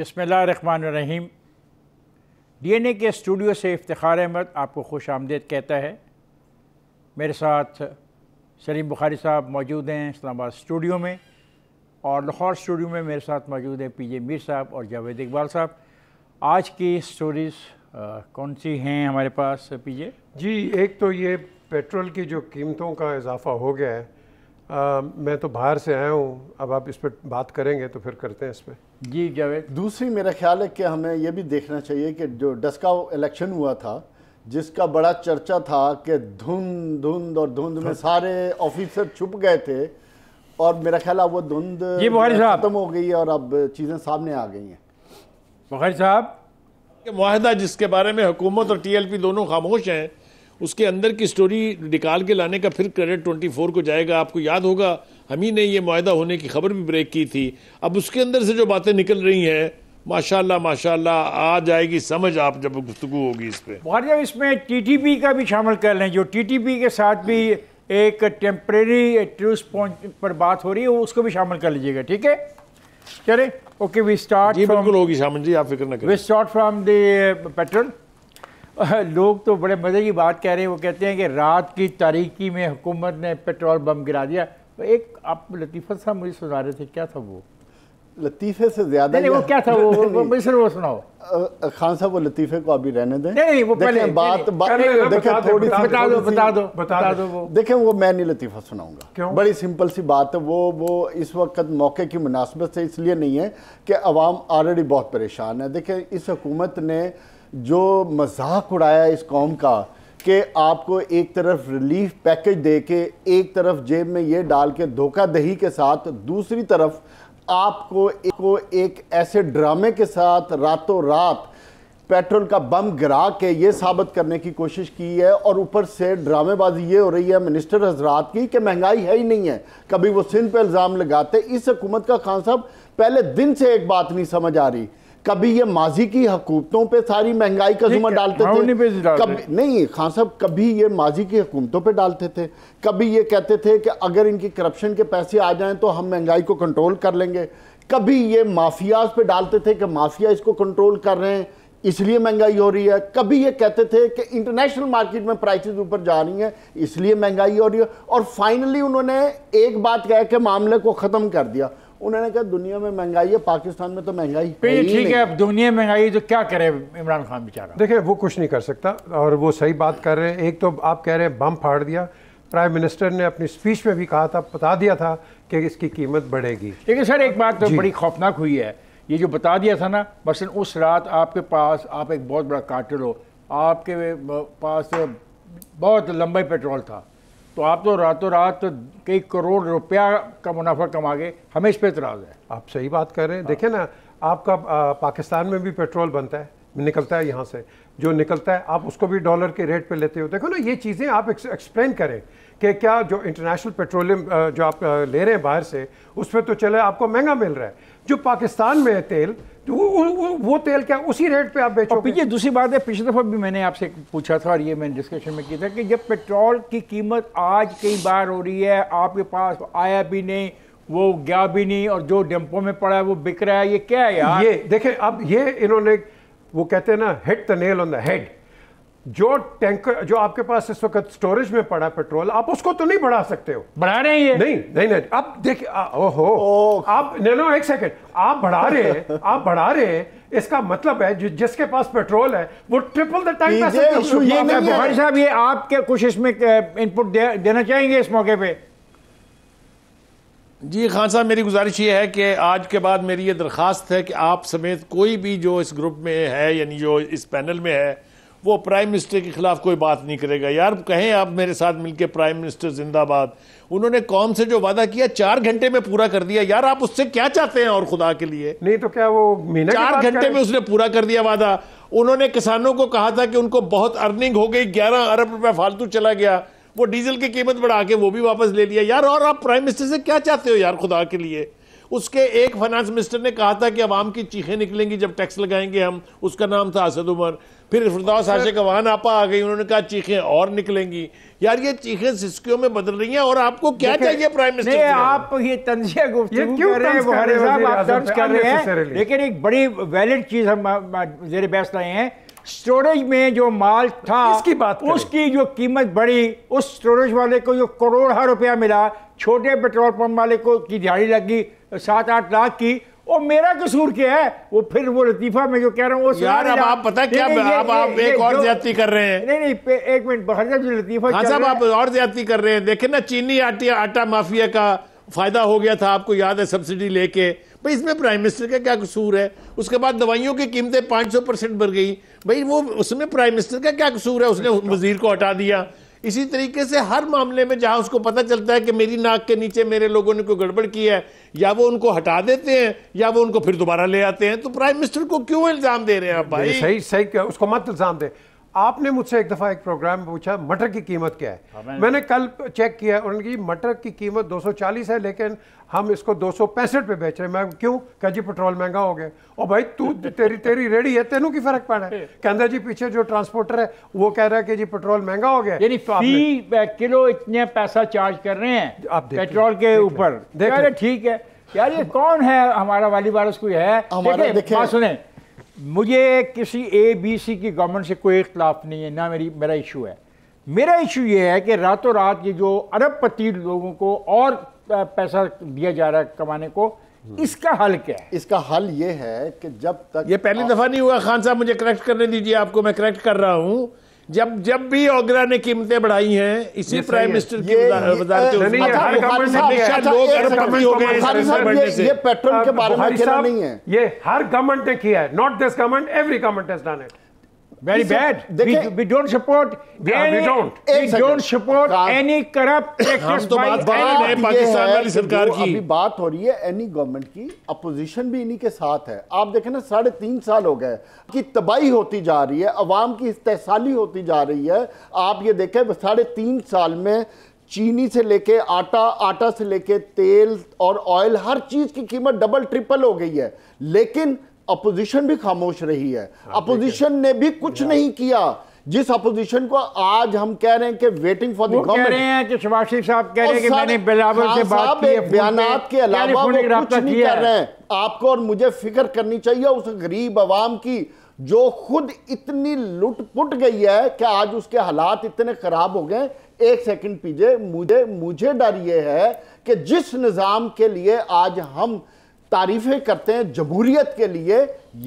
बसमीम D N A के studio से इफ्तार अहमद आपको खुश आमदेद कहता है मेरे साथ सलीम बुखारी साहब मौजूद हैं इस्लामाबाद स्टूडियो में और लाहौर स्टूडियो में मेरे साथ मौजूद हैं पी जे मीर साहब और जावेद इकबाल साहब आज की स्टोरीज़ कौन सी हैं हमारे पास पी जे जी एक तो ये पेट्रोल की जो कीमतों का इजाफा हो गया है आ, मैं तो बाहर से आया हूँ अब आप इस पर बात करेंगे तो फिर करते हैं इस पर जी जावेद दूसरी मेरा ख्याल है कि हमें यह भी देखना चाहिए कि जो डस्का इलेक्शन हुआ था जिसका बड़ा चर्चा था कि धुंध धुंध और धुंध में हाँ। सारे ऑफिसर छुप गए थे और मेरा ख्याल है वो धुंध खत्म हो गई और अब चीज़ें सामने आ गई हैं बुखारी साहब माहिदा जिसके बारे में हुकूमत और टीएलपी दोनों खामोश हैं उसके अंदर की स्टोरी निकाल के लाने का फिर क्रेडिट ट्वेंटी फोर को जाएगा आपको याद होगा हम ही ने यह माहा होने की खबर भी ब्रेक की थी अब उसके अंदर से जो बातें निकल रही हैं माशाल्लाह माशाल्लाह आ जाएगी समझ आप जब गुफ्तु होगी इस पर वारिया इसमें टीटीपी का भी शामिल कर लें जो टीटीपी के साथ भी एक टेम्प्रेरी ट्रूस पॉइंट पर बात हो रही है उसको भी शामिल कर लीजिएगा ठीक है चले ओके वी स्टार्ट बिल्कुल होगी शामिल जी आप फिक्र ना करें वी स्टार्ट फ्रॉम द लोग तो बड़े मज़े की बात कह रहे हैं वो कहते हैं कि रात की तारीकी में हुकूमत ने पेट्रोल बम गिरा दिया तो एक आप लतीफ़ा साहब मुझे सुना रहे थे क्या था वो लतीफ़े से ज़्यादा नहीं, वो क्या था वो, वो मुझे वो सुनाओ खान साहब वो लतीफ़े को अभी रहने दें नहीं नहीं वो पहले बात देखें थोड़ी सी बता दो बता दो बता दो वो देखें वो मैं नहीं लतीफ़ा सुनाऊंगा क्यों बड़ी सिंपल सी बात है वो वो इस वक्त मौके की मुनासबत से इसलिए नहीं है कि आवाम ऑलरेडी बहुत परेशान है देखें इस हुकूमत ने जो मजाक उड़ाया इस कौम का कि आपको एक तरफ रिलीफ पैकेज दे के एक तरफ जेब में ये डाल के धोखा दही के साथ दूसरी तरफ आपको एक, को एक ऐसे ड्रामे के साथ रातों रात पेट्रोल का बम गिरा के ये साबित करने की कोशिश की है और ऊपर से ड्रामेबाजी ये हो रही है मिनिस्टर हजरात की कि महंगाई है ही नहीं है कभी वो सिंध पे इल्ज़ाम लगाते इस हुकूमत का खान साहब पहले दिन से एक बात नहीं समझ आ रही कभी ये माजी की हकूमतों पे सारी महंगाई का जुम्मन डालते हाँ, थे डालते। कभी नहीं खान साहब कभी ये माजी की हुकूमतों पे डालते थे कभी ये कहते थे कि अगर इनकी करप्शन के पैसे आ जाएं तो हम महंगाई को कंट्रोल कर लेंगे कभी ये माफियाज पे डालते थे कि माफिया इसको कंट्रोल कर रहे हैं इसलिए महंगाई हो रही है कभी ये कहते थे कि इंटरनेशनल मार्केट में प्राइसेस ऊपर जा रही हैं इसलिए महंगाई हो रही है और फाइनली उन्होंने एक बात कह के मामले को ख़त्म कर दिया उन्होंने कहा दुनिया में महंगाई है पाकिस्तान में तो महंगाई ठीक है अब दुनिया महंगाई तो क्या करे इमरान खान बेचारा देखिए वो कुछ नहीं कर सकता और वो सही बात कर रहे हैं एक तो आप कह रहे हैं बम फाड़ दिया प्राइम मिनिस्टर ने अपनी स्पीच में भी कहा था बता दिया था कि इसकी कीमत बढ़ेगी लेकिन सर एक बात तो बड़ी खौफनाक हुई है ये जो बता दिया था ना मसलन उस रात आपके पास आप एक बहुत बड़ा काटर हो आपके पास बहुत लंबा पेट्रोल था तो आप तो रातों रात कई करोड़ रुपया का मुनाफा कमा गए हमें इस पर इतराज़ है आप सही बात कर रहे हैं देखिए ना आपका पाकिस्तान में भी पेट्रोल बनता है निकलता है यहाँ से जो निकलता है आप उसको भी डॉलर के रेट पे लेते हो देखो ना ये चीज़ें आप एक्सप्लेन करें कि क्या जो इंटरनेशनल पेट्रोलियम जो आप ले रहे हैं बाहर से उस पर तो चले आपको महंगा मिल रहा है जो पाकिस्तान में है तेल वो, तेल क्या उसी रेट पे आप बेचोगे ये दूसरी बात है पिछले दफ़ा भी मैंने आपसे पूछा था और ये मैंने डिस्कशन में किया था कि जब पेट्रोल की कीमत आज कई बार हो रही है आपके पास आया भी नहीं वो गया भी नहीं और जो डेम्पो में पड़ा है वो बिक रहा है ये क्या है यार ये देखें अब ये इन्होंने वो कहते हैं ना head the nail on the head जो टैंकर जो आपके पास इस वक्त स्टोरेज में पड़ा पेट्रोल आप उसको तो नहीं बढ़ा सकते हो बढ़ा रहे हैं नहीं नहीं नहीं अब देखिए ओहो आप नहीं नो एक सेकंड आप बढ़ा रहे हैं आप बढ़ा रहे हैं इसका मतलब है जिसके पास पेट्रोल है वो ट्रिपल द टाइम ये बुखारी साहब ये आपके कुछ इसमें इनपुट देना चाहेंगे इस मौके पर जी खान साहब मेरी गुजारिश ये है कि आज के बाद मेरी ये दरख्वास्त है कि आप समेत कोई भी जो इस ग्रुप में है यानी जो इस पैनल में है वो प्राइम मिनिस्टर के खिलाफ कोई बात नहीं करेगा यार कहें आप मेरे साथ मिलकर प्राइम मिनिस्टर जिंदाबाद उन्होंने कौम से जो वादा किया चार घंटे में पूरा कर दिया यार आप उससे क्या चाहते हैं और खुदा के लिए नहीं तो क्या वो मीना चार घंटे में उसने पूरा कर दिया वादा उन्होंने किसानों को कहा था कि उनको बहुत अर्निंग हो गई ग्यारह अरब रुपया फालतू चला गया वो डीजल की कीमत बढ़ा के वो भी वापस ले लिया यार और आप प्राइम मिनिस्टर से क्या चाहते हो यार खुदा के लिए उसके एक फाइनेंस मिनिस्टर ने कहा था कि आवाम की चीखें निकलेंगी जब टैक्स लगाएंगे हम उसका नाम था असद उमर फिर फिरदौस आशिक अवान आपा आ गई उन्होंने कहा चीखें और निकलेंगी यार ये चीखें सिस्कियों में बदल रही हैं और आपको क्या चाहिए प्राइम मिनिस्टर आप ये तंजिया गुफ्तगू कर रहे हैं लेकिन एक बड़ी वैलिड चीज हम जेर बहस रहे हैं स्टोरेज में जो माल था इसकी बात उसकी जो कीमत बढ़ी उस स्टोरेज वाले को जो करोड़ हर रुपया मिला छोटे पेट्रोल पंप वाले को की दिहाड़ी लगी सात आठ लाख की वो मेरा कसूर क्या है वो फिर वो लतीफा में जो कह रहा हूँ यार अब आप पता क्या नहीं, नहीं, आप, आप एक और ज्यादा कर रहे हैं नहीं नहीं एक मिनट जो लतीफा हाँ साहब आप और ज्यादा कर रहे हैं देखे ना चीनी आटी आटा माफिया का फायदा हो गया था आपको याद है सब्सिडी लेके भाई इसमें प्राइम मिनिस्टर का क्या कसूर है उसके बाद दवाइयों की कीमतें सौ परसेंट बढ़ गई भाई वो उसमें प्राइम मिनिस्टर का क्या कसूर है उसने अच्छा। वजीर को हटा दिया इसी तरीके से हर मामले में जहां उसको पता चलता है कि मेरी नाक के नीचे मेरे लोगों ने कोई गड़बड़ की है या वो उनको हटा देते हैं या वो उनको फिर दोबारा ले आते हैं तो प्राइम मिनिस्टर को क्यों इल्जाम दे रहे हैं आप भाई सही सही उसको मत इल्जाम दे आपने मुझसे एक दफ़ा एक प्रोग्राम पूछा मटर की कीमत क्या है हाँ, मैंने कल चेक किया उन्होंने की मटर की कीमत 240 है लेकिन हम इसको दो पे बेच रहे हैं मैं क्यों कह जी पेट्रोल महंगा हो गया और भाई तू तेरी तेरी रेडी है तेनों की फर्क पड़ा है कहना जी पीछे जो ट्रांसपोर्टर है वो कह रहा है कि जी पेट्रोल महंगा हो गया यानी तो किलो इतने पैसा चार्ज कर रहे हैं आप पेट्रोल के ऊपर ठीक है यार ये कौन है हमारा वाली बार उसको है सुने मुझे किसी ए बी सी की गवर्नमेंट से कोई इख्तलाफ नहीं है ना मेरी मेरा इशू है मेरा इशू ये है कि रातों रात ये जो अरब पति लोगों को और पैसा दिया जा रहा है कमाने को हम्म। इसका हल क्या है इसका हल ये है कि जब तक ये पहली दफ़ा नहीं हुआ खान साहब मुझे करेक्ट करने दीजिए आपको मैं करेक्ट कर रहा हूँ जब जब भी ओगरा ने कीमतें बढ़ाई हैं इसी प्राइम मिनिस्टर की ये पेट्रोल के बारे में नहीं है ये हर गवर्नमेंट ने किया है not this government every government done it very bad. We, we don't support. Yeah, any, we don't. We don't support any corrupt हाँ, practice तो बात बात है पाकिस्तान वाली सरकार की अभी बात हो रही है एनी गवर्नमेंट की अपोजिशन भी इन्हीं के साथ है आप देखें ना साढ़े तीन साल हो गए कि तबाही होती जा रही है अवाम की इस्तेसाली होती जा रही है आप ये देखें साढ़े तीन साल में चीनी से लेके आटा आटा से लेके तेल और ऑयल हर चीज़ की कीमत डबल ट्रिपल हो गई है लेकिन अपोजिशन भी खामोश रही है हाँ, अपोजिशन ने भी कुछ नहीं किया जिस अपोजिशन को आज हम कह रहे हैं कि वेटिंग फॉर दी गवर्नमेंट कह रहे हैं कि सुभाष साहब कह रहे हैं कि मैंने बिलावल से बात की है बयानात के अलावा वो कुछ नहीं कर रहे हैं आपको और मुझे फिक्र करनी चाहिए उस गरीब आवाम की जो खुद इतनी लुट पुट गई है कि आज उसके हालात इतने ख़राब हो गए एक सेकंड पीजे मुझे मुझे डर ये है कि जिस निज़ाम के लिए आज हम तारीफें करते हैं जमहूरियत के लिए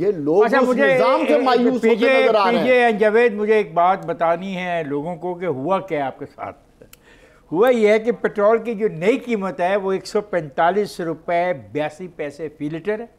ये लोग अच्छा, मुझे निजाम से मायूस नजर आ रहे हैं जवेद मुझे एक बात बतानी है लोगों को कि हुआ क्या है आपके साथ हुआ यह है कि पेट्रोल की जो नई कीमत है वो एक सौ पैंतालीस रुपये बयासी पैसे फी लीटर है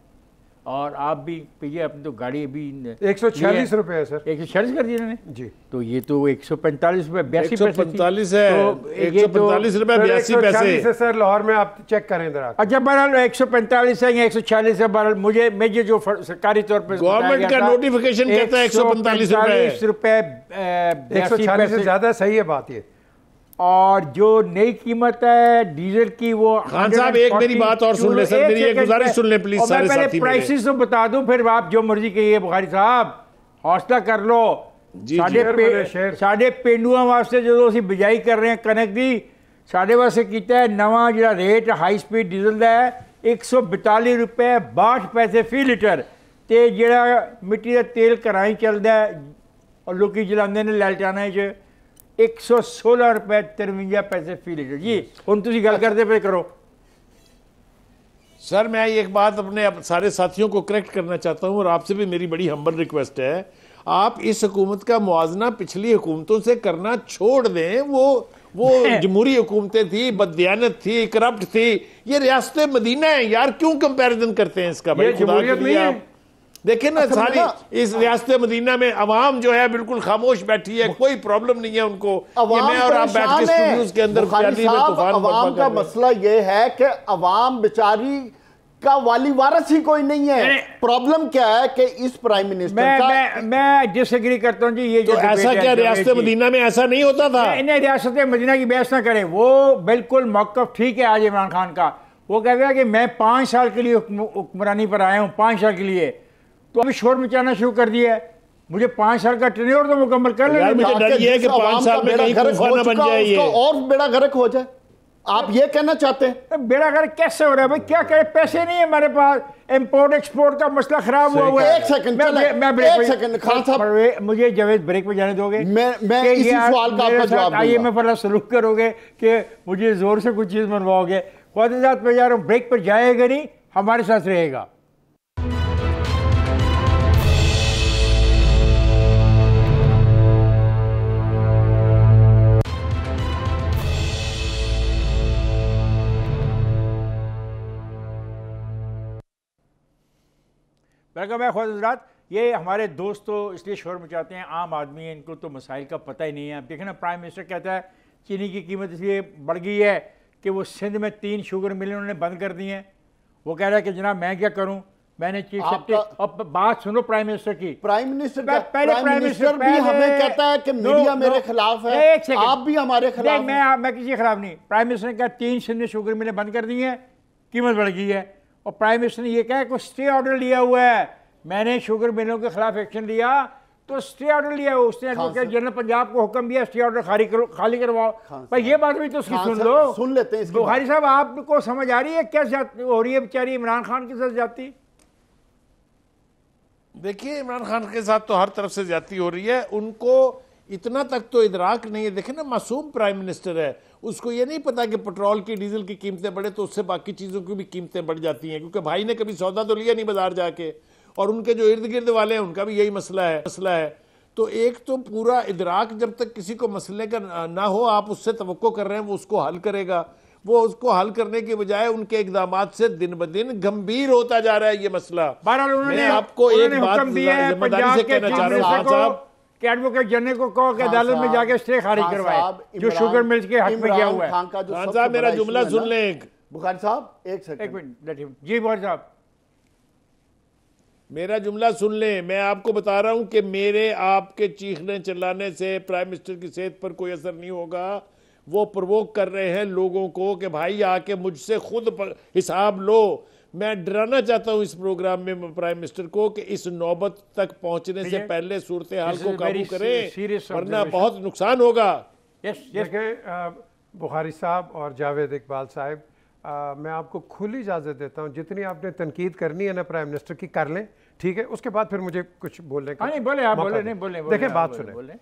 और आप भी पीजिए अपनी तो गाड़ी अभी एक सौ छियालीस रुपये है सर एक सौ छियालीस कर दिए इन्होंने जी तो ये तो एक सौ पैंतालीस रुपये बयासी पैंतालीस है तो एक सौ पैंतालीस रुपये बयासी पैसे है सर लाहौर में आप चेक करें जरा अच्छा बहरहाल एक सौ पैंतालीस है या एक सौ छियालीस है बहरहाल मुझे मुझे जो सरकारी तौर पर गवर्नमेंट का नोटिफिकेशन कहता है एक सौ पैंतालीस रुपये रुपये एक सौ छियालीस से ज़्यादा सही है बात ये और जो नई कीमत है डीजल की वो खान साहब एक मेरी बात और सुन ले सर एक गुजारिश सुन ले प्लीज सारे साथी मेरे प्राइसेस तो बता दूं फिर आप जो मर्जी कहिए बुखारी साहब हौसला कर लो साढ़े पेंडुआ वास्ते जो तो बिजाई कर रहे हैं कनक की साढ़े वास्ते कीता है नवा जो रेट हाई स्पीड डीजल का है एक सौ बताली रुपये बाहठ पैसे फी लीटर तो जोड़ा मिट्टी का तेल घर ही चलता है और लोग जलाते हैं लालटाना एक सौ सोलह रुपए तिरवंजा पैसे फी लीटर जी हम तुम गल करते पे करो सर मैं एक बात अपने सारे साथियों को करेक्ट करना चाहता हूँ और आपसे भी मेरी बड़ी हम्बल रिक्वेस्ट है आप इस हुकूमत का मुआजना पिछली हुकूमतों से करना छोड़ दें वो वो जमहूरी हुकूमतें थी बदयानत थी करप्ट थी ये रियासत मदीना है यार क्यों कंपैरिजन करते हैं इसका भाई खुदा के लिए आप देखिए ना अच्छा, सारी इस रियासत मदीना में अवाम जो है बिल्कुल खामोश बैठी है कोई प्रॉब्लम नहीं है उनको मैं और आप बैठ के स्टूडियोस के अंदर अवाम का मसला ये है कि अवाम बेचारी का वाली वारस ही कोई नहीं है प्रॉब्लम क्या है कि इस प्राइम मिनिस्टर मैं का मैं, मैं डिसएग्री करता हूँ जी ये तो ऐसा क्या रियासत मदीना में ऐसा नहीं होता था इन्हें रियासत मदीना की बहस ना करें वो बिल्कुल मौकफ ठीक है आज इमरान खान का वो कह रहा है कि मैं पांच साल के लिए हुक्मरानी पर आया हूँ पांच साल के लिए तो अभी शोर मचाना शुरू कर दिया है मुझे पांच साल का ट्रेन और तो मुकम्मल कर लेना और बेड़ा गर्क हो जाए आप ये कहना चाहते हैं बेड़ा गर्क कैसे हो रहा है भाई क्या करें पैसे नहीं है हमारे पास इम्पोर्ट एक्सपोर्ट का मसला खराब हुआ हुआ एक सेकंड मैं, मैं ब्रेक एक सेकंड खान साहब मुझे जवेद ब्रेक में जाने दोगे मैं मैं इसी सवाल का आपका जवाब आइए मैं पहला सलूक करोगे कि मुझे जोर से कुछ चीज मनवाओगे खुद में जा रहा हूँ ब्रेक पर जाएगा नहीं हमारे साथ रहेगा बल्कि मैं खुद हजरात ये हमारे दोस्त तो इसलिए शोर मचाते हैं आम आदमी है इनको तो मसाइल का पता ही नहीं है आप देखें ना प्राइम मिनिस्टर कहता है चीनी की कीमत इसलिए बढ़ गई है कि वो सिंध में तीन शुगर मिल उन्होंने बंद कर दी हैं वो कह रहा है कि जनाब मैं क्या करूँ मैंने चीफ सेक्रेटरी अब बात सुनो प्राइम मिनिस्टर की प्राइम मिनिस्टर पहले प्राइम मिनिस्टर भी हमें कहता है कि मीडिया मेरे खिलाफ है आप भी हमारे खिलाफ मैं मैं किसी खिलाफ नहीं प्राइम मिनिस्टर ने कहा तीन सिंध में शुगर मिले बंद कर दी हैं कीमत बढ़ गई है और प्राइम मिनिस्टर ने यह कहा कि स्टे ऑर्डर लिया हुआ है मैंने शुगर मिलों के खिलाफ एक्शन लिया तो स्टे ऑर्डर लिया उसने एडवोकेट जनरल पंजाब को हुक्म दिया स्टे ऑर्डर खाली करो खाली करवाओ पर ये बात भी तो उसकी सुन लो सुन लेते हैं बुखारी साहब आपको समझ आ रही है क्या हो रही है बेचारी इमरान खान के साथ जाती देखिए इमरान खान के साथ तो हर तरफ से जाती हो रही है उनको इतना तक तो इधराक नहीं है देखे ना मासूम प्राइम मिनिस्टर है उसको ये नहीं पता कि पेट्रोल की डीजल की कीमतें बढ़े तो उससे बाकी चीज़ों की भी कीमतें बढ़ जाती हैं क्योंकि भाई ने कभी सौदा तो लिया नहीं बाजार जाके और उनके जो इर्द गिर्द वाले हैं उनका भी यही मसला है मसला है तो एक तो पूरा इधराक जब तक किसी को मसले का ना हो आप उससे तो कर रहे हैं वो उसको हल करेगा वो उसको हल करने के बजाय उनके इकदाम से दिन ब दिन गंभीर होता जा रहा है ये मसला बहरहाल उन्होंने आपको एक बात जिम्मेदारी से कहना चाह रहा हूँ हाँ साहब कि एडवोकेट जनरल को कहो कि अदालत में जाके स्टे खारिज करवाए जो शुगर मिल्स के हक में गया हुआ है खान का जो साहब मेरा जुमला सुन ले एक बुखारी साहब एक सेकंड एक minute let him ji Bukhari साहब मेरा जुमला सुन ले मैं आपको बता रहा हूं कि मेरे आपके चीखने चिल्लाने से प्राइम मिनिस्टर की सेहत पर कोई असर नहीं होगा वो प्रवोक कर रहे हैं लोगों को कि भाई आके मुझसे खुद हिसाब लो मैं डराना चाहता हूं इस प्रोग्राम में प्राइम मिनिस्टर को कि इस नौबत तक पहुंचने से पहले सूरत हाल को काबू करें वरना बहुत नुकसान होगा यस देखिए बुखारी साहब और जावेद इकबाल साहब मैं आपको खुली इजाज़त देता हूं जितनी आपने तनकीद करनी है ना प्राइम मिनिस्टर की कर लें ठीक है उसके बाद फिर मुझे कुछ बोलने का हाँ, नहीं बोले आप बोले नहीं बोले, बोले देखिए बात सुने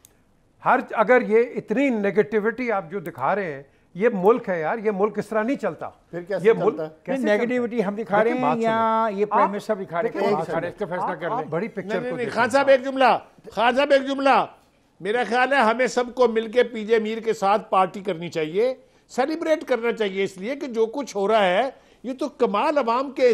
हर अगर ये इतनी नेगेटिविटी आप जो दिखा रहे हैं ये मुल्क है यार ये मुल्क इस तरह नहीं चलता फिर कैसे ये मुल्क कैसे नेगेटिविटी हम दिखा रहे हैं या ये प्राइम मिनिस्टर दिखा रहे हैं इसका हाँ, फैसला कर ले बड़ी पिक्चर को खान साहब एक जुमला खान साहब एक जुमला मेरा ख्याल है हमें सबको मिलके पीजे मीर के साथ पार्टी करनी चाहिए सेलिब्रेट करना चाहिए इसलिए कि जो कुछ हो रहा है ये तो कमाल अवाम के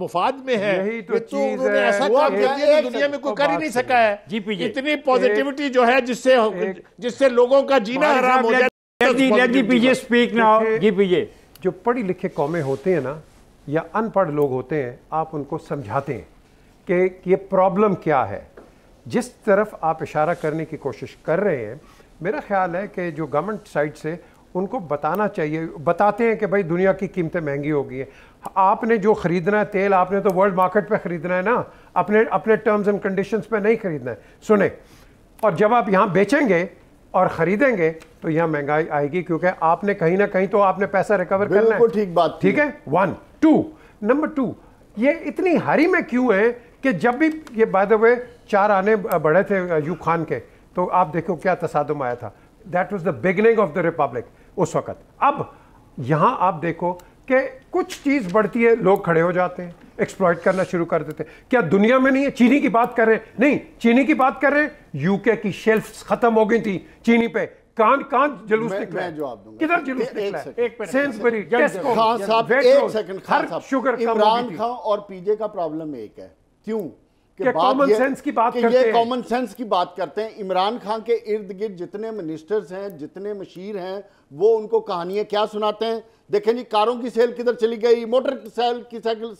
मुफाद में है यही तो, तो उन्होंने ऐसा काम कर दिया दुनिया में कोई तो कर ही नहीं सका है इतनी पॉजिटिविटी जो है जिससे जिससे लोगों का जीना हराम हो जाए स्पीक नाउ जो पढ़ी लिखे कौमें होते हैं ना या अनपढ़ लोग होते हैं आप उनको समझाते हैं कि ये प्रॉब्लम क्या है जिस तरफ आप इशारा करने की कोशिश कर रहे हैं मेरा ख्याल है कि जो गवर्नमेंट साइड से उनको बताना चाहिए बताते हैं कि भाई दुनिया की कीमतें महंगी हो गई हैं आपने जो ख़रीदना है तेल आपने तो वर्ल्ड मार्केट पे ख़रीदना है ना अपने अपने टर्म्स एंड कंडीशंस पे नहीं ख़रीदना है सुने और जब आप यहाँ बेचेंगे और ख़रीदेंगे तो यह महंगाई आएगी क्योंकि आपने कहीं ना कहीं तो आपने पैसा रिकवर करना है ठीक बात ठीक है वन टू नंबर टू ये इतनी हरी में क्यों है कि जब भी ये बाय द वे चार आने बढ़े थे uh, यू खान के तो आप देखो क्या तसादम आया था that was the beginning of the republic उस वक्त अब यहां आप देखो कि कुछ चीज़ बढ़ती है लोग खड़े हो जाते हैं एक्सप्लॉयट करना शुरू कर देते हैं क्या दुनिया में नहीं है चीनी की बात कर रहे हैं नहीं चीनी की बात कर रहे हैं यूके की शेल्फ खत्म हो गई थी चीनी पे कान कान जुलूस निकला जवाब दूंगा किधर जुलूस निकला एक सेकंड खान हाँ, साहब शुगर हाँ, इमरान खान और पीजे का प्रॉब्लम एक है क्यों के कॉमन सेंस की बात करते हैं कॉमन सेंस की बात करते हैं इमरान खान के इर्द गिर्द जितने मिनिस्टर्स हैं जितने मशीर हैं वो उनको कहानियां क्या सुनाते हैं देखें जी कारों की सेल किधर चली गई मोटर की सेल की साइकिल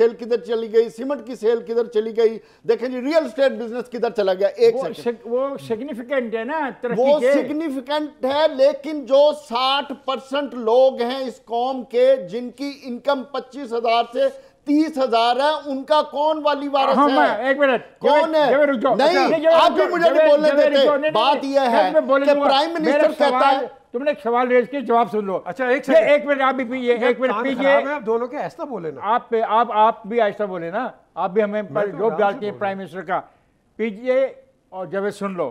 सेल किधर चली गई सीमेंट की सेल किधर चली गई देखें जी रियल स्टेट बिजनेस किधर चला गया एक वो, शक, वो सिग्निफिकेंट है ना वो सिग्निफिकेंट है लेकिन जो 60 परसेंट लोग हैं इस कॉम के जिनकी इनकम पच्चीस हजार से तीस हजार है उनका कौन वाली हाँ, वारस हाँ, है मैं, एक मिनट कौन है नहीं अच्छा, आप भी मुझे नहीं बोलने देते बात यह है कि प्राइम मिनिस्टर कहता है तुमने एक सवाल रेज के जवाब सुन लो अच्छा एक ये एक मिनट आप भी पीजिए एक मिनट पीजिए आप दोनों के ऐसा बोले ना आप आप आप भी ऐसा बोले ना आप भी हमें पर तो रोप डालते हैं प्राइम मिनिस्टर का पीजिए और जब सुन लो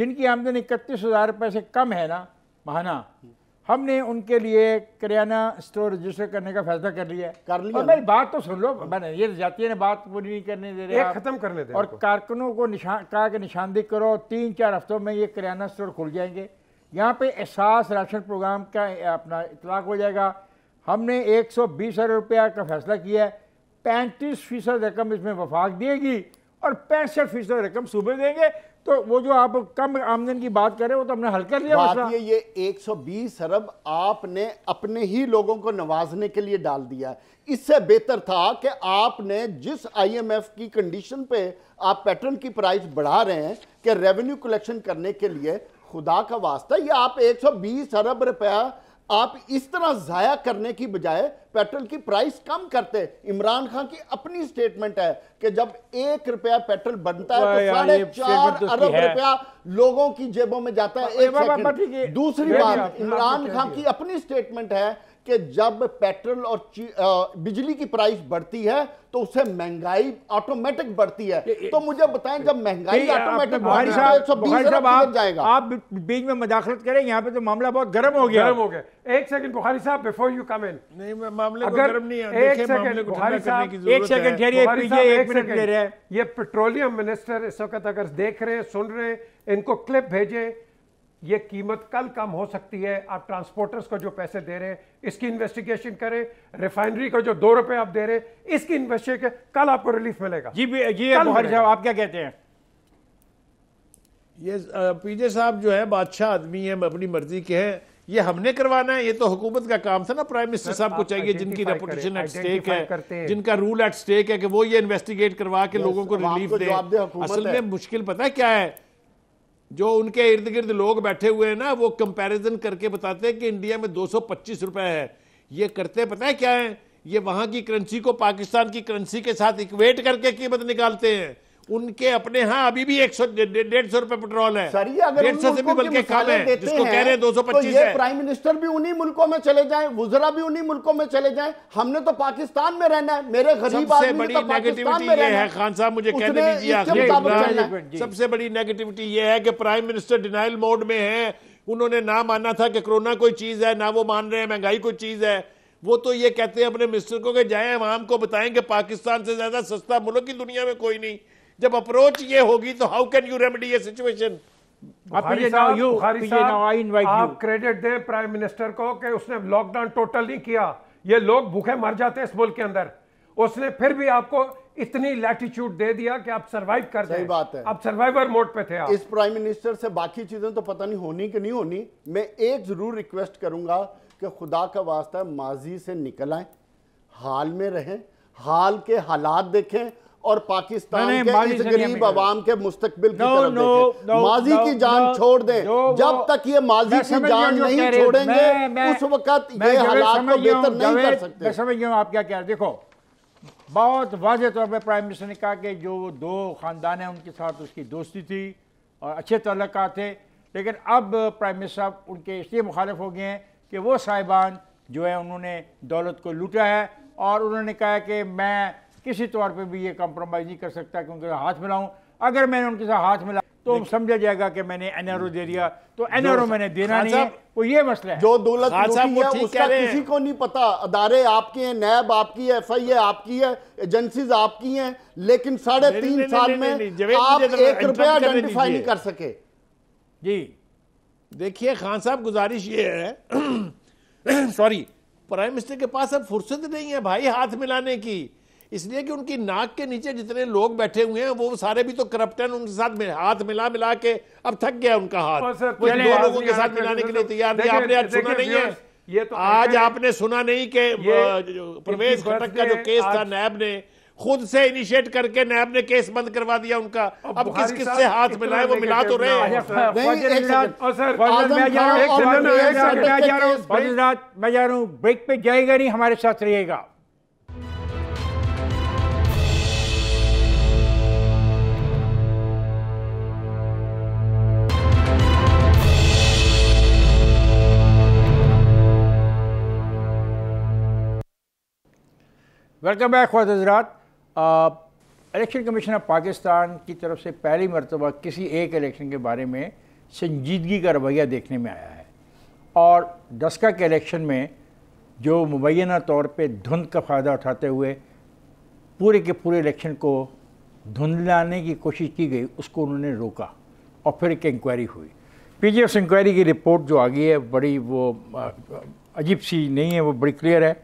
जिनकी आमदनी इकतीस हजार रुपए से कम है ना महाना हमने उनके लिए करियाना स्टोर रजिस्टर करने का फैसला कर लिया कर लिया मेरी बात तो सुन लो मैंने ये तो जाती ने बात पूरी नहीं करने दे रहे खत्म कर लेते और कारकुनों को निशान कहा कि निशानदेही करो तीन चार हफ्तों में ये करियाना स्टोर खुल जाएंगे यहाँ पे एहसास राशन प्रोग्राम का अपना इतलाक हो जाएगा हमने एक सौ बीस रुपया का फैसला किया है पैंतीस फीसद रकम इसमें वफाक देगी और पैंसठ फीसद रकम सूबे देंगे तो वो जो आप कम आमदन की बात कर रहे हो तो हमने हल कर लिया बात ये ये 120 अरब आपने अपने ही लोगों को नवाजने के लिए डाल दिया इससे बेहतर था कि आपने जिस आईएमएफ की कंडीशन पे आप पेट्रोल की प्राइस बढ़ा रहे हैं कि रेवेन्यू कलेक्शन करने के लिए खुदा का वास्ता ये आप 120 अरब रुपया आप इस तरह ज़ाया करने की बजाय पेट्रोल की प्राइस कम करते इमरान खान की अपनी स्टेटमेंट है कि जब एक रुपया पेट्रोल बनता है तो साढ़े चार अरब रुपया लोगों की जेबों में जाता है एक दूसरी बात इमरान तो खान की अपनी स्टेटमेंट है कि जब पेट्रोल और बिजली की प्राइस बढ़ती है तो उससे महंगाई ऑटोमेटिक बढ़ती है तो मुझे बताएं जब महंगाई ऑटोमेटिक बढ़ी तो साहब आप जाएगा आप बीच में मदाखलत करें यहाँ पे तो मामला बहुत गर्म हो गया गर्म हो गया एक सेकंड बुखारी साहब बिफोर यू कम इन नहीं मामले को गर्म नहीं एक सेकंड बुखारी साहब एक सेकंड ठहरिए पीछे एक मिनट ले रहे हैं ये पेट्रोलियम मिनिस्टर इस वक्त अगर देख रहे हैं सुन रहे हैं इनको क्लिप भेजें ये कीमत कल कम हो सकती है आप ट्रांसपोर्टर्स को जो पैसे दे रहे हैं इसकी इन्वेस्टिगेशन करें रिफाइनरी को जो दो रुपए आप दे रहे हैं इसकी इन्वेस्टिगेशन कल आपको रिलीफ मिलेगा जी जी साहब आप क्या कहते हैं ये पीजे साहब जो है बादशाह आदमी है अपनी मर्जी के हैं ये हमने करवाना है ये तो हुकूमत का काम था ना प्राइम मिनिस्टर साहब को चाहिए जिनकी रेपुटेशन एट स्टेक है जिनका रूल एट स्टेक है कि वो ये इन्वेस्टिगेट करवा के लोगों को रिलीफ दे असल में मुश्किल पता है क्या है जो उनके इर्द गिर्द लोग बैठे हुए हैं ना वो कंपैरिजन करके बताते हैं कि इंडिया में दो रुपए है ये करते पता है क्या है ये वहां की करेंसी को पाकिस्तान की करेंसी के साथ इक्वेट करके कीमत निकालते हैं उनके अपने यहाँ अभी भी एक सौ डेढ़ सौ रुपए पेट्रोल है सर ये अगर डेढ़ सौ से भी बल्कि कम है जिसको कह रहे हैं दो सौ तो पच्चीस है प्राइम मिनिस्टर भी उन्हीं मुल्कों में चले जाएं वुजरा भी उन्हीं मुल्कों में चले जाएं हमने तो पाकिस्तान में रहना है मेरे गरीब सबसे बड़ी तो नेगेटिविटी ये है खान साहब मुझे कहने दीजिए हाँ, सबसे बड़ी नेगेटिविटी ये है कि प्राइम मिनिस्टर डिनाइल मोड में है उन्होंने ना माना था कि कोरोना कोई चीज है ना वो मान रहे हैं महंगाई कोई चीज है वो तो ये कहते हैं अपने मिनिस्टर को कि जाए आवाम को बताएं कि पाकिस्तान से ज्यादा सस्ता मुल्क की दुनिया में कोई नहीं जब अप्रोच ये होगी तो हाउ कैन यू रेमेडी ये सिचुएशन आप क्रेडिट दें प्राइम मिनिस्टर को कि उसने लॉकडाउन टोटल नहीं किया ये लोग भूखे मर जाते हैं इस मुल्क के अंदर उसने फिर भी आपको इतनी लैटिट्यूड दे दिया कि आप सर्वाइव कर सही बात है आप सर्वाइवर मोड पे थे आप। इस प्राइम मिनिस्टर से बाकी चीजें तो पता नहीं होनी कि नहीं होनी मैं एक जरूर रिक्वेस्ट करूंगा कि खुदा का वास्ता माजी से निकल आए हाल में रहें हाल के हालात देखें और पाकिस्तान के इस गरीब आवाम के मुस्तकबिल की तरफ देखें माजी की जान छोड़ दें जब तक ये माजी की जान नहीं छोड़ेंगे उस वक्त ये हालात को बेहतर नहीं कर सकते मैं समझ गया आप क्या कह रहे देखो बहुत वाजह तौर पर प्राइम मिनिस्टर ने कहा कि जो दो ख़ानदान हैं उनके साथ उसकी दोस्ती थी और अच्छे तल्लक थे लेकिन अब प्राइम मिनिस्टर साहब उनके इसलिए मुखालिफ हो गए हैं कि वो साहिबान जो है उन्होंने दौलत को लूटा है और उन्होंने कहा कि मैं किसी तौर पे भी ये कॉम्प्रोमाइज़ नहीं कर सकता कि उनके साथ हाथ मिलाऊं अगर मैंने उनके साथ हाथ मिला तो समझा जाएगा कि मैंने एनआरओ हम्म। दे दिया तो एनआरओ मैंने देना नहीं है वो ये मसला है जो दौलत उसका किसी को नहीं पता अदारे आपके हैं नैब आपकी है एफ आई आपकी है एजेंसीज आपकी हैं लेकिन साढ़े तीन साल में आप एक रुपया आइडेंटिफाई नहीं कर सके जी देखिए खान साहब गुजारिश ये है सॉरी प्राइम मिनिस्टर के पास अब फुर्सत नहीं है भाई हाथ मिलाने की इसलिए कि उनकी नाक के नीचे जितने लोग बैठे हुए हैं वो सारे भी तो करप्ट हैं उनके साथ मिल, हाथ मिला मिला के अब थक गया उनका हाथ वो दो लोगों के साथ मिलाने के लिए तैयार नहीं आपने आज सुना नहीं है ये तो आज आपने सुना नहीं कि प्रवेश घटक का जो केस था नैब ने खुद से इनिशिएट करके नैब ने केस बंद करवा दिया उनका अब किस किस से हाथ मिलाए वो मिला तो रहे मैं जा रहा हूँ ब्रेक पे जाएगा नहीं हमारे साथ रहेगा वेलकम बैक खुद हजरात इलेक्शन कमीशन ऑफ पाकिस्तान की तरफ से पहली मरतबा किसी एक इलेक्शन के बारे में संजीदगी का रवैया देखने में आया है और दसका के इलेक्शन में जो मुबैना तौर पर धुंध का फ़ायदा उठाते हुए पूरे के पूरे इलेक्शन को धुंधलाने की कोशिश की गई उसको उन्होंने रोका और फिर एक इंक्वायरी हुई पी जी एफ इंक्वायरी की रिपोर्ट जो आ गई है बड़ी वो अजीब सी नहीं है वो बड़ी क्लियर है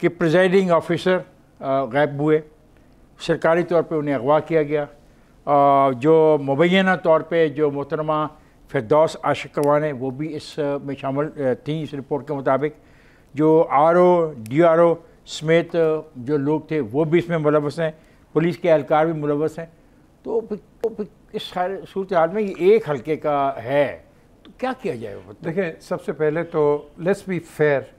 कि प्रिजाइडिंग ऑफिसर गायब हुए सरकारी तौर पे उन्हें अगवा किया गया जो मुबैना तौर पे जो मोहतरमा फिरदौस आशिकवान है वो भी इस में शामिल थी इस रिपोर्ट के मुताबिक जो R O D R O समेत जो लोग थे वो भी इसमें मुलवस हैं पुलिस के एहलकार भी मुलवस हैं तो, तो इस सूरत हाल में ये एक हल्के का है तो क्या किया जाए देखें सबसे पहले तो लेट्स बी फेयर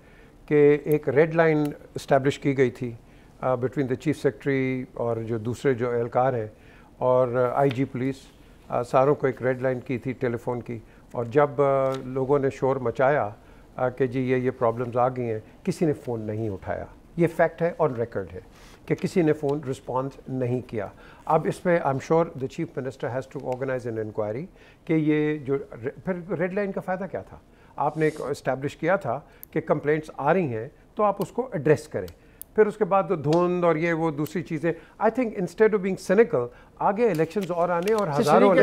कि एक रेड लाइन इस्टेब्लिश की गई थी बिटवीन द चीफ सेक्रेटरी और जो दूसरे जो एहलकार है और आईजी uh, पुलिस uh, सारों को एक रेड लाइन की थी टेलीफोन की और जब uh, लोगों ने शोर मचाया uh, कि जी ये ये प्रॉब्लम्स आ गई हैं किसी ने फ़ोन नहीं उठाया ये फैक्ट है ऑन रिकॉर्ड है कि किसी ने फ़ोन रिस्पॉन्स नहीं किया अब इस पर I am sure the chief minister has to organise an inquiry कि ये जो फिर रेड लाइन का फ़ायदा क्या था आपने एक इस्टेब्लिश किया था कि कंप्लेंट्स आ रही हैं तो आप उसको एड्रेस करें फिर उसके बाद धुंध और ये वो दूसरी चीज़ें I think instead of being cynical आगे इलेक्शंस और आने और हजारों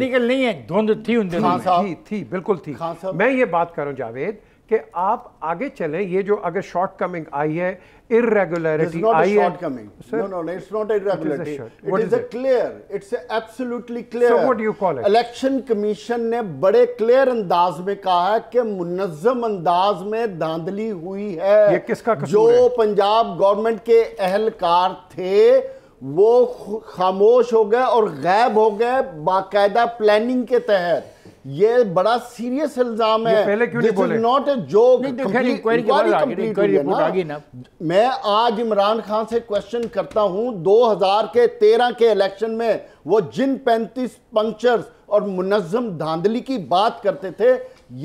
नहीं है धुंध थी थी थी बिल्कुल थी मैं ये बात कर रहा हूँ जावेद कि आप आगे चले ये जो अगर शॉर्ट कमिंग आई है irregularity it's it is a clear it's election commission ने बड़े क्लियर अंदाज में कहा कि मुनज्जम अंदाज में धांधली हुई है किसका जो पंजाब गवर्नमेंट के अहलकार थे वो खामोश हो गए और गैब हो गए बाकायदा प्लानिंग के तहत ये बड़ा सीरियस इल्जाम है पहले क्यों नहीं बोले नॉट ए जोक मैं आज इमरान खान से क्वेश्चन करता हूं हजार के 13 के इलेक्शन में वो जिन 35 पंक्चर्स और मुनजम धांधली की बात करते थे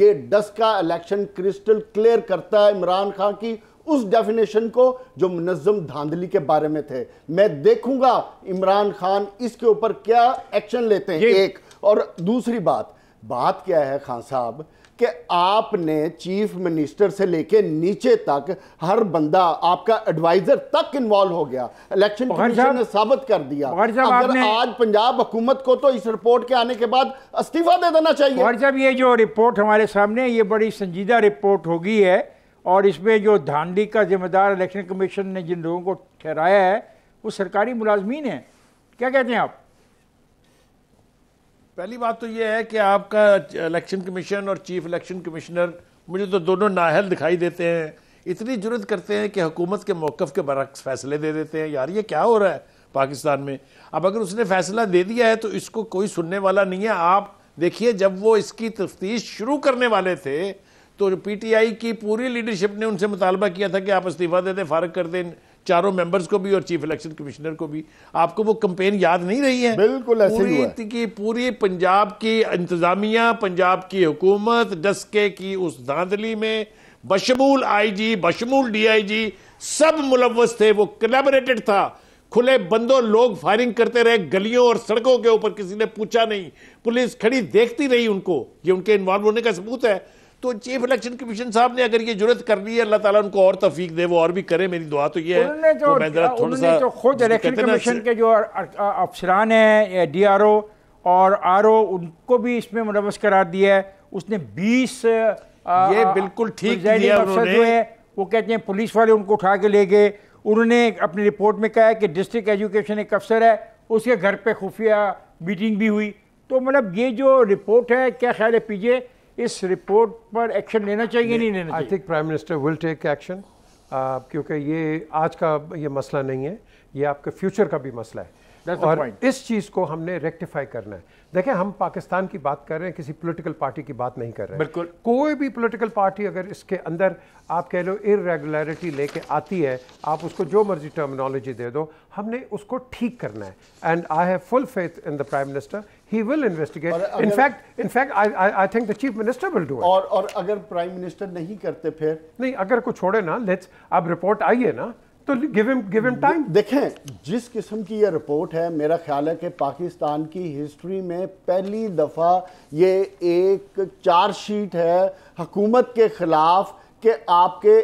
ये डस का इलेक्शन क्रिस्टल क्लियर करता है इमरान खान की उस डेफिनेशन को जो मुनजम धांधली के बारे में थे मैं देखूंगा इमरान खान इसके ऊपर क्या एक्शन लेते हैं एक और दूसरी बात बात क्या है खान साहब कि आपने चीफ मिनिस्टर से लेके नीचे तक हर बंदा आपका एडवाइजर तक इन्वॉल्व हो गया इलेक्शन कमीशन ने साबित कर दिया अगर आज पंजाब हुकूमत को तो इस रिपोर्ट के आने के बाद इस्तीफा दे देना चाहिए साहब ये जो रिपोर्ट हमारे सामने ये बड़ी संजीदा रिपोर्ट होगी है और इसमें जो धांधली का जिम्मेदार इलेक्शन कमीशन ने जिन लोगों को ठहराया है वो सरकारी मुलाजमीन है क्या कहते हैं आप पहली बात तो ये है कि आपका इलेक्शन कमीशन और चीफ इलेक्शन कमिश्नर मुझे तो दोनों नाहल दिखाई देते हैं इतनी जरूरत करते हैं कि हुकूमत के मौक़ के बरक्स फैसले दे देते हैं यार ये क्या हो रहा है पाकिस्तान में अब अगर उसने फैसला दे दिया है तो इसको कोई सुनने वाला नहीं है आप देखिए जब वो इसकी तफ्तीश शुरू करने वाले थे तो पीटीआई की पूरी लीडरशिप ने उनसे मुतालबा किया था कि आप इस्तीफ़ा दे दें फारग कर दें चारों मेंबर्स को भी और चीफ इलेक्शन कमिश्नर को भी आपको वो कंपेन याद नहीं रही है बिल्कुल ऐसे पूरी हुआ। है। पूरी पंजाब की इंतजामिया पंजाब की हुकूमत डस्के की उस धांधली में बशमूल आईजी बशमूल डीआईजी सब मुलवस थे वो कलेबरेटेड था खुले बंदो लोग फायरिंग करते रहे गलियों और सड़कों के ऊपर किसी ने पूछा नहीं पुलिस खड़ी देखती रही उनको ये उनके इन्वॉल्व होने का सबूत है तो चीफ इलेक्शन कमीशन साहब ने अगर ये जरूरत कर ली है अल्लाह ताला उनको और तफीक दे वो और भी करे मेरी दुआ तो ये है जो, तो थोड़ा सा खुद इलेक्शन कमीशन के जो अफसरान हैं डी आर ओ और आर ओ उनको भी इसमें मुलवस करार दिया है उसने बीस ये बिल्कुल ठीक है वो कहते हैं पुलिस वाले उनको उठा के ले गए उन्होंने अपनी रिपोर्ट में कहा है कि डिस्ट्रिक्ट एजुकेशन एक अफसर है उसके घर पे खुफिया मीटिंग भी हुई तो मतलब ये जो रिपोर्ट है क्या ख्याल है पीजे इस रिपोर्ट पर एक्शन लेना चाहिए नहीं लेना I think prime minister will take action क्योंकि ये आज का ये मसला नहीं है ये आपके फ्यूचर का भी मसला है That's और इस चीज़ को हमने रेक्टिफाई करना है देखें हम पाकिस्तान की बात कर रहे हैं किसी पॉलिटिकल पार्टी की बात नहीं कर रहे हैं बिल्कुल कोई भी पॉलिटिकल पार्टी अगर इसके अंदर आप कह लो इरेगुलरिटी लेके आती है आप उसको जो मर्जी टर्मिनोलॉजी दे दो हमने उसको ठीक करना है and I have full faith in the prime minister he will investigate. Agar, in fact, in fact, I, I, I think the chief minister will do it. और और अगर प्राइम मिनिस्टर नहीं करते फिर नहीं अगर को छोड़े ना लेट्स अब रिपोर्ट आई है ना तो give him give him time देखें जिस किस्म की ये रिपोर्ट है मेरा ख्याल है कि पाकिस्तान की हिस्ट्री में पहली दफ़ा ये एक चार्जशीट है हकूमत के ख़िलाफ़ कि आपके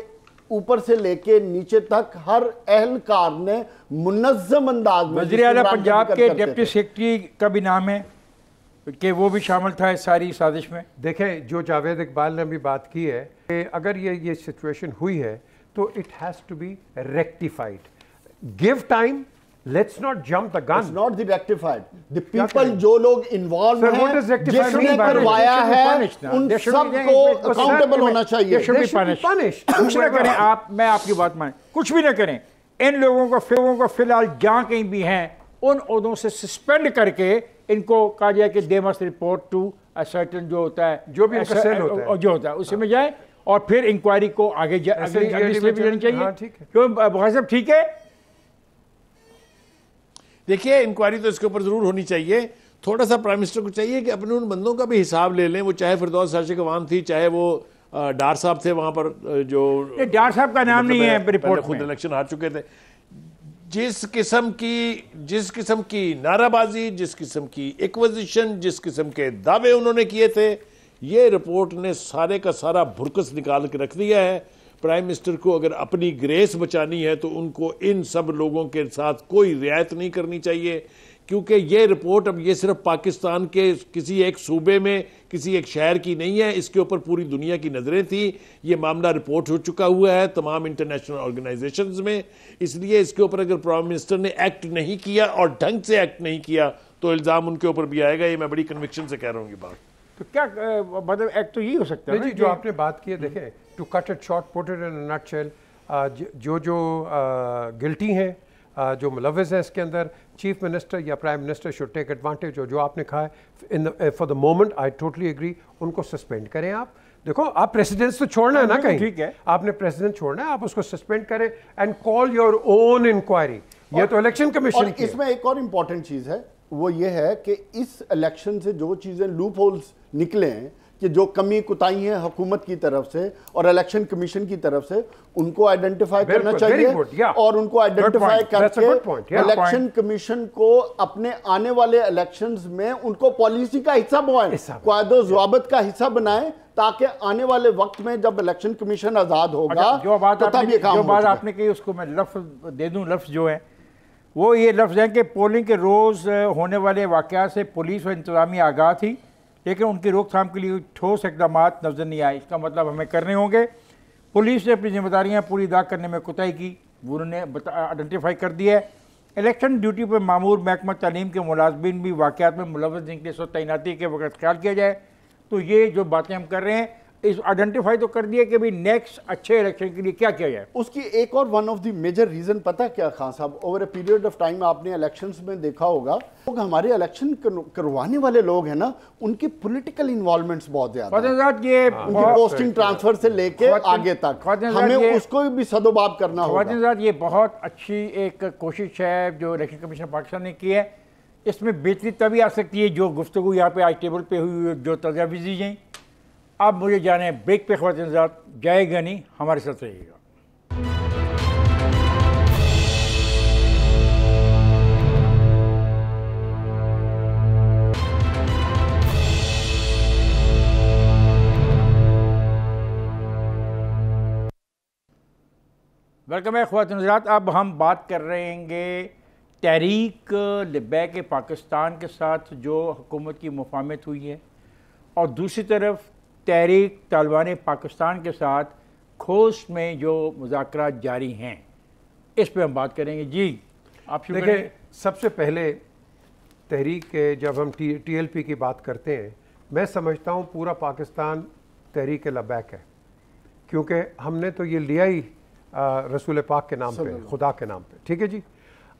ऊपर से लेके नीचे तक हर अहलकार ने मुनजम अंदाज में वजी पंजाब के डिप्टी सेक्रेटरी का भी नाम है कि वो भी शामिल था इस सारी साजिश में देखें जो जावेद इकबाल ने भी बात की है कि अगर ये ये सिचुएशन हुई है तो it has to be rectified give time let's not jump the gun not the rectified the people जो लोग इन्वॉल्व हैं करवाया है उन सब को अकाउंटेबल होना चाहिए पनिश कुछ ना करें आप मैं आपकी बात माने कुछ भी ना करें इन लोगों को फिर लोगों को फिलहाल जहाँ कहीं भी हैं उन उहदों से सस्पेंड करके इनको कहा जाए कि they must report to certain जो होता है जो भी होता है जो होता है उसमें जाए और फिर इंक्वायरी को आगे जानी चाहिए हाँ, क्यों बुखारी साहब ठीक है देखिए इंक्वायरी तो इसके ऊपर जरूर होनी चाहिए थोड़ा सा प्राइम मिनिस्टर को चाहिए कि अपने उन बंदों का भी हिसाब ले लें वो चाहे फिरदौस शाशिक अवाम थी चाहे वो डार साहब थे वहां पर जो डार साहब का नाम मतलब नहीं है रिपोर्ट खुद इलेक्शन हार चुके थे जिस किस्म की जिस किस्म की नाराबाजी जिस किस्म की एक्विजिशन जिस किस्म के दावे उन्होंने किए थे ये रिपोर्ट ने सारे का सारा भुरकस निकाल के रख दिया है प्राइम मिनिस्टर को अगर अपनी ग्रेस बचानी है तो उनको इन सब लोगों के साथ कोई रियायत नहीं करनी चाहिए क्योंकि ये रिपोर्ट अब ये सिर्फ पाकिस्तान के किसी एक सूबे में किसी एक शहर की नहीं है इसके ऊपर पूरी दुनिया की नज़रें थी ये मामला रिपोर्ट हो चुका हुआ है तमाम इंटरनेशनल ऑर्गेनाइजेशन में इसलिए इसके ऊपर अगर प्राइम मिनिस्टर ने एक्ट नहीं किया और ढंग से एक्ट नहीं किया तो इल्ज़ाम उनके ऊपर भी आएगा ये मैं बड़ी कन्विक्शन से कह रहा हूँ ये बात तो क्या मतलब एक्ट तो यही हो सकता है जी जो आपने बात की है देखें to cut it short ported in जो जो गिल्टी हैं जो मुलविस हैं इसके अंदर चीफ मिनिस्टर या prime minister should take advantage और जो आपने कहा है in for the moment I totally agree उनको सस्पेंड करें आप देखो आप प्रेसिडेंस तो छोड़ना है ना हाँ, कहीं ठीक है आपने प्रेसिडेंट छोड़ना है आप उसको सस्पेंड करें and call your own inquiry ये तो इलेक्शन कमीशन इसमें एक और इंपॉर्टेंट चीज़ है वो ये है कि इस इलेक्शन से जो चीज़ें लूप होल्स निकले हैं कि जो कमी कुताई है हुकूमत की तरफ से और इलेक्शन कमीशन की तरफ से उनको आइडेंटिफाई करना चाहिए good, yeah. और उनको आइडेंटिफाई करके इलेक्शन yeah, कमीशन को अपने आने वाले इलेक्शंस में उनको पॉलिसी का हिस्सा बनाए कायदो जवाबत का हिस्सा बनाए ताकि आने वाले वक्त में जब इलेक्शन कमीशन आज़ाद अच्छा, होगा जो बात आपने, कही उसको मैं लफ्ज़ दे दू लफ्ज़ जो है वो ये लफ्ज़ है कि पोलिंग के रोज़ होने वाले वाक़ से पुलिस और इंतज़ामी आगाह थी लेकिन उनकी रोकथाम के लिए ठोस इकदाम नजर नहीं आए इसका मतलब हमें करने होंगे पुलिस ने अपनी जिम्मेदारियाँ पूरी अदा करने में कोताही की उन्होंने आइडेंटिफाई कर दिया है इलेक्शन ड्यूटी पर मामूर महकमा तलीम के मुलाजमिन भी वाक़ात में मुलवस जिनके सो तैनाती के वक्त ख्याल किया जाए तो ये जो बातें हम कर रहे हैं इस आइडेंटिफाई तो कर दिया कि भाई नेक्स्ट अच्छे इलेक्शन के लिए क्या किया जाए उसकी एक और one of the major reason पता क्या खान साहब over a period of time आपने इलेक्शंस में देखा होगा तो हमारे इलेक्शन करवाने वाले लोग हैं ना उनके पॉलिटिकल इन्वॉल्वमेंट्स बहुत ज़्यादा ये उनकी पोस्टिंग ट्रांसफर से लेके आगे तक हमें उसको भी सदोबाब करना होगा ये बहुत अच्छी एक कोशिश है जो इलेक्शन कमीशन पाकिस्तान ने की है इसमें बेहतरी तभी आ सकती है जो गुफ्तु यहाँ पे आज टेबल पे हुई जो तजावीज़ी हैं अब मुझे जाने ब्रेक पे खबर जाएगा नहीं हमारे साथ रहिएगा वेलकम है खुवात नजरात अब हम बात कर रहे हैं तहरीक लिबैक पाकिस्तान के साथ जो हुकूमत की मुफामत हुई है और दूसरी तरफ तहरीक तालिबान पाकिस्तान के साथ खोस में जो मुजाकर जारी हैं इस पर हम बात करेंगे जी आप देखें सबसे पहले तहरीक के जब हम टी टी एल पी की बात करते हैं मैं समझता हूँ पूरा पाकिस्तान तहरीक लबैक है क्योंकि हमने तो ये लिया ही रसूल पाक के नाम पे खुदा के नाम पे ठीक है जी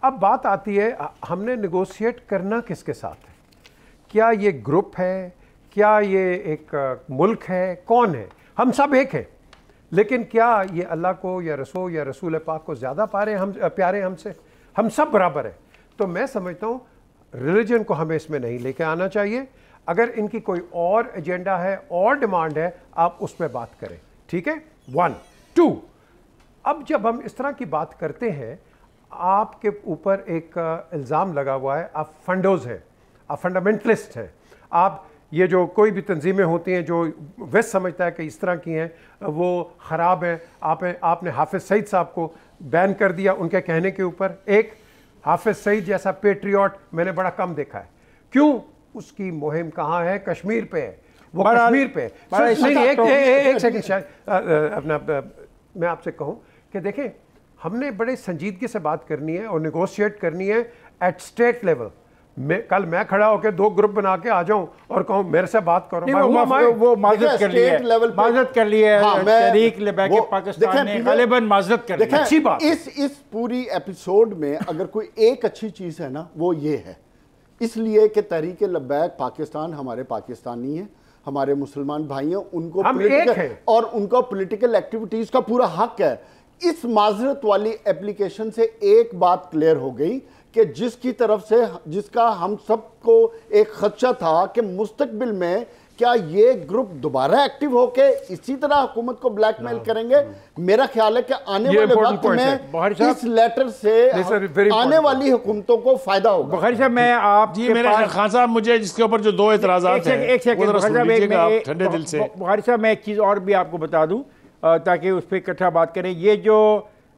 अब बात आती है हमने निगोशिएट करना किसके साथ है क्या ये ग्रुप है क्या ये एक मुल्क है कौन है हम सब एक हैं लेकिन क्या ये अल्लाह को या रसो या रसूल पाक को ज़्यादा पारे हम प्यारे हमसे हम सब बराबर हैं तो मैं समझता हूँ रिलीजन को हमें इसमें नहीं लेके आना चाहिए अगर इनकी कोई और एजेंडा है और डिमांड है आप उस पर बात करें ठीक है वन टू अब जब हम इस तरह की बात करते हैं आपके ऊपर एक इल्ज़ाम लगा हुआ है आप फंडोज हैं आप फंडामेंटलिस्ट हैं आप ये जो कोई भी तंजीमें होती हैं जो वेस्ट समझता है कि इस तरह की हैं वो ख़राब हैं आप आपने हाफिज़ सईद साहब को बैन कर दिया उनके कहने के ऊपर एक हाफिज़ सईद जैसा पेट्रियाट मैंने बड़ा कम देखा है क्यों उसकी मुहिम कहाँ है कश्मीर पे है वो कश्मीर पे नहीं एक एक सेकंड शायद अपना मैं आपसे कहूँ कि देखें हमने बड़े संजीदगी से बात करनी है और निगोशिएट करनी है एट स्टेट लेवल मैं कल मैं खड़ा होकर दो ग्रुप बना के आ जाऊं और कहूं मेरे से बात करो मैं वो वो, वो हाँ, माजरत कर ली कर ली है हाँ, तहरीक पाकिस्तान ने कर अच्छी बात इस इस पूरी एपिसोड में अगर कोई एक अच्छी चीज़ है ना वो ये है इसलिए कि तहरीक लबैक पाकिस्तान हमारे पाकिस्तानी है हमारे मुसलमान भाई हैं उनको और उनका पॉलिटिकल एक्टिविटीज़ का पूरा हक है इस माजरत वाली एप्लीकेशन से एक बात क्लियर हो गई कि जिसकी तरफ से जिसका हम सबको एक खदशा था कि मुस्तबिल में क्या ये ग्रुप दोबारा एक्टिव होके इसी तरह हुकूमत को ब्लैकमेल करेंगे मेरा ख्याल है कि आने वाले वक्त में इस लेटर से आने वाली हुकूमतों को फायदा होगा बखारी साहब मैं आप जी मेरे खान साहब मुझे जिसके ऊपर जो दो एतराज ठंडे दिल से बखारी साहब मैं एक चीज़ और भी आपको बता दूँ ताकि उस पर इकट्ठा बात करें ये जो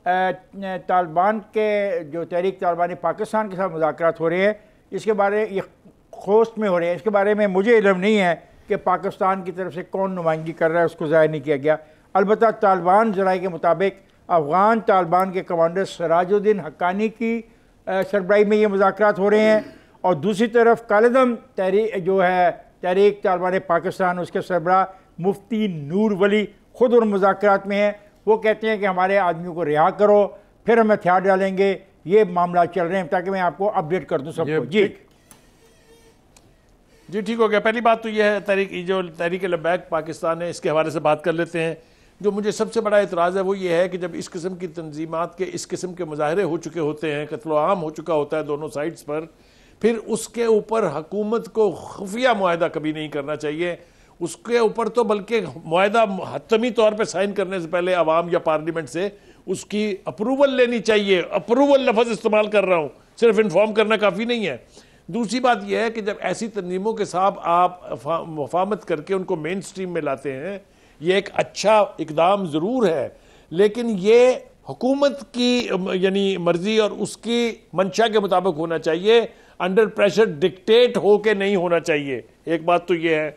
तालिबान के जो तहरीक तालिबान पाकिस्तान के साथ मुजाकर हो रहे हैं इसके बारे ये खोस्त में हो रहे हैं इसके बारे में मुझे इलम नहीं है कि पाकिस्तान की तरफ से कौन नुमाइंदगी कर रहा है उसको ज़ाहिर नहीं किया गया अलबत् तालिबान जराए के मुताबिक अफ़गान तालिबान के कमांडर सराजुद्दीन हक्कानी की सरब्राई में ये मुजाकर हो रहे हैं और दूसरी तरफ कालदम तहरी जो है तहरीक तालिबान पाकिस्तान उसके सरबरा मुफ्ती नूर वली ख़ुद उन मुजात में हैं वो कहते हैं कि हमारे आदमियों को रिहा करो फिर हम हथियार डालेंगे ये मामला चल रहे हैं ताकि मैं आपको अपडेट कर दूँ सब जी जी ठीक हो गया पहली बात तो यह है तहरीक जो तहरीक लबैक पाकिस्तान है इसके हवाले से बात कर लेते हैं जो मुझे सबसे बड़ा एतराज़ है वो ये है कि जब इस किस्म की तनजीमत के इस किस्म के मुजाहरे हो चुके होते हैं कत्लोआम हो चुका होता है दोनों साइड्स पर फिर उसके ऊपर हकूमत को खुफिया माह कभी नहीं करना चाहिए उसके ऊपर तो बल्कि माहा हतमी तौर पर साइन करने से पहले आवाम या पार्लियामेंट से उसकी अप्रूवल लेनी चाहिए अप्रूवल लफज इस्तेमाल कर रहा हूँ सिर्फ इन्फॉर्म करना काफ़ी नहीं है दूसरी बात यह है कि जब ऐसी तनजीमों के साथ आप मफामत करके उनको मेन स्ट्रीम में लाते हैं ये एक अच्छा इकदाम ज़रूर है लेकिन ये हुकूमत की यानी मर्जी और उसकी मंशा के मुताबिक होना चाहिए अंडर प्रेशर डिक्टेट हो के नहीं होना चाहिए एक बात तो ये है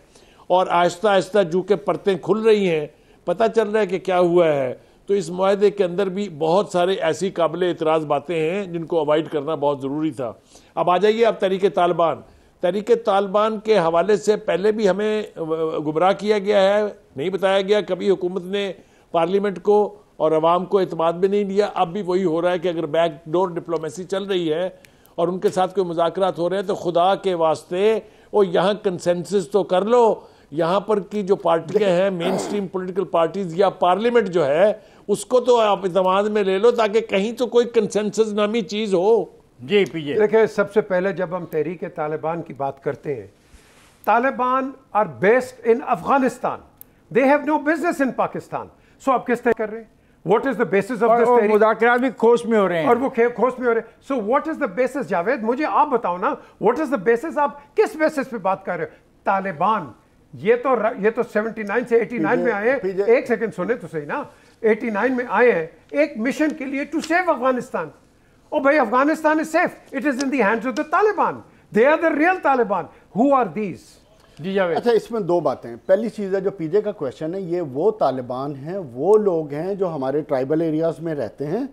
और आहिस्ता आहिस्ता जू के परतें खुल रही हैं पता चल रहा है कि क्या हुआ है तो इस माहे के अंदर भी बहुत सारे ऐसी काबिल एतराज़ बातें हैं जिनको अवॉइड करना बहुत ज़रूरी था अब आ जाइए अब तरीक तालिबान तहरीक तालिबान के हवाले से पहले भी हमें गुमराह किया गया है नहीं बताया गया कभी हुकूमत ने पार्लियामेंट को और आवाम को अतमाद भी नहीं लिया अब भी वही हो रहा है कि अगर बैक डोर डिप्लोमेसी चल रही है और उनके साथ कोई मुजाकर हो रहे हैं तो खुदा के वास्ते वो यहाँ कंसेंसिस तो कर लो यहाँ पर की जो पार्टियाँ हैं मेन स्ट्रीम पोलिटिकल पार्टीज या पार्लियामेंट जो है उसको तो आप दामाद में ले लो ताकि कहीं तो कोई कंसेंसस नामी चीज़ हो जी पीजे देखिए सबसे पहले जब हम तहरीक तालिबान की बात करते हैं Taliban are based in Afghanistan they have no business in Pakistan so आप किस तरह कर रहे हैं what is the basis of खोश भी में हो रहे हैं और वो खोश में हो रहे हैं so what is the basis Javed मुझे आप बताओ ना वॉट इज द बेसिस आप किस बेसिस पे बात कर रहे हो तालिबान ये तो ये तो 79 से 89 में आए एक सेकंड सुने तो सही ना 89 में आए हैं एक मिशन के लिए टू सेव अफगानिस्तान ओ भाई Afghanistan is safe it is in the hands of the Taliban they are the real Taliban who are these ji Javed अच्छा इसमें दो बातें पहली चीज़ है जो पीजे का क्वेश्चन है ये वो तालिबान हैं वो लोग हैं जो हमारे ट्राइबल एरियाज़ में रहते हैं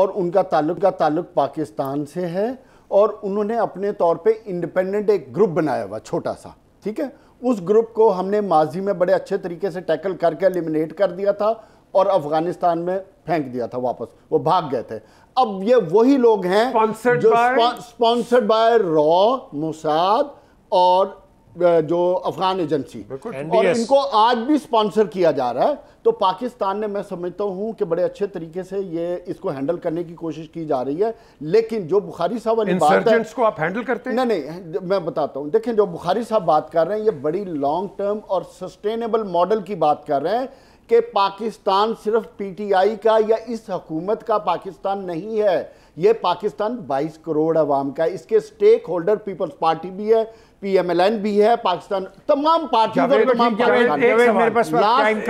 और उनका ताल्लुक का ताल्लुक पाकिस्तान से है और उन्होंने अपने तौर पे इंडिपेंडेंट एक ग्रुप बनाया हुआ छोटा सा ठीक है उस ग्रुप को हमने माजी में बड़े अच्छे तरीके से टैकल करके एलिमिनेट कर दिया था और अफगानिस्तान में फेंक दिया था वापस वो भाग गए थे अब ये वही लोग हैं जो स्पॉन्सर्ड बाय रॉ मुसाद और जो अफगान एजेंसी और इनको आज भी स्पॉन्सर किया जा रहा है तो पाकिस्तान ने मैं समझता हूं कि बड़े अच्छे तरीके से ये इसको हैंडल करने की कोशिश की जा रही है लेकिन जो बुखारी साहब वाली बात है को आप हैंडल करते हैं नहीं नहीं मैं बताता हूं देखें जो बुखारी साहब बात कर रहे हैं ये बड़ी लॉन्ग टर्म और सस्टेनेबल मॉडल की बात कर रहे हैं कि पाकिस्तान सिर्फ पी का या इस हकूमत का पाकिस्तान नहीं है ये पाकिस्तान 22 करोड़ अवाम का है इसके स्टेक होल्डर पीपल्स पार्टी भी है पीएमएलएन भी है पाकिस्तान तमाम पार्टी और तमाम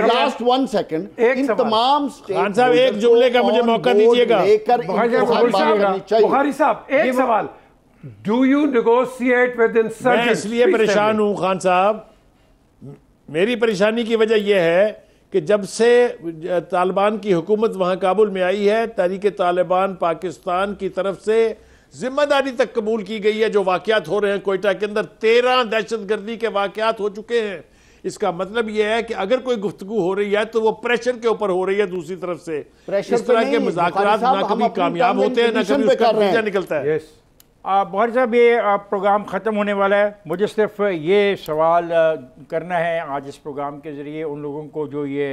लास्ट वन सेकंड इन तमाम एक जुमले का मुझे मौका दीजिएगा लेकर सवाल do you negotiate with sir इसलिए परेशान हूं खान साहब मेरी परेशानी की वजह यह है कि जब से तालिबान की हुकूमत वहाँ काबुल में आई है तहरीक तालिबान पाकिस्तान की तरफ से जिम्मेदारी तक कबूल की गई है जो वाक़ात हो रहे हैं कोयटा के अंदर तेरह दहशत गर्दी के वाक़ात हो चुके हैं इसका मतलब यह है कि अगर कोई गुफ्तगु हो रही है तो वो प्रेशर के ऊपर हो रही है दूसरी तरफ से इस तो तरह के मुजाकर ना कभी कामयाब होते हैं ना कभी उसका नतीजा निकलता है बहुत साहब ये प्रोग्राम ख़त्म होने वाला है मुझे सिर्फ ये सवाल करना है आज इस प्रोग्राम के ज़रिए उन लोगों को जो ये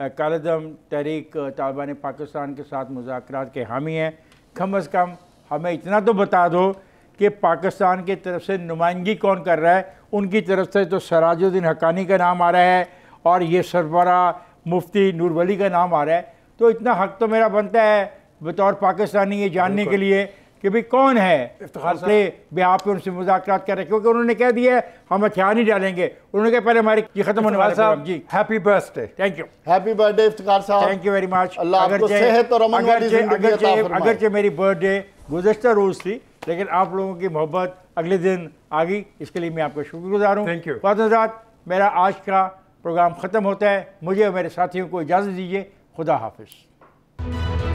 कालदम तहरीक तालिबान पाकिस्तान के साथ मुजाकर के हामी हैं कम अज़ कम हमें इतना तो बता दो कि पाकिस्तान की तरफ से नुमाइंदगी कौन कर रहा है उनकी तरफ से तो सराजुद्दीन हकानी का नाम आ रहा है और ये सरबरा मुफ्ती नूरवली का नाम आ रहा है तो इतना हक तो मेरा बनता है बतौर पाकिस्तानी ये जानने के लिए कि भाई कौन है प्ले बिहार पे उनसे मुजाकर कर रहे क्योंकि उन्होंने कह दिया है हम हथियार नहीं डालेंगे उन्होंने कहा पहले हमारे की खत्म होने वाला साहब ji happy birthday thank you happy birthday Iftar साहब थैंक यू वेरी मच अगर अगरचे मेरी बर्थडे गुजशत रोज थी लेकिन आप लोगों की मोहब्बत अगले दिन आ गई इसके लिए मैं आपका शुक्रगुजार हूँ थैंक यू बहुत आजाद मेरा आज का प्रोग्राम ख़त्म होता है मुझे और मेरे साथियों को इजाज़त दीजिए खुदा हाफिज़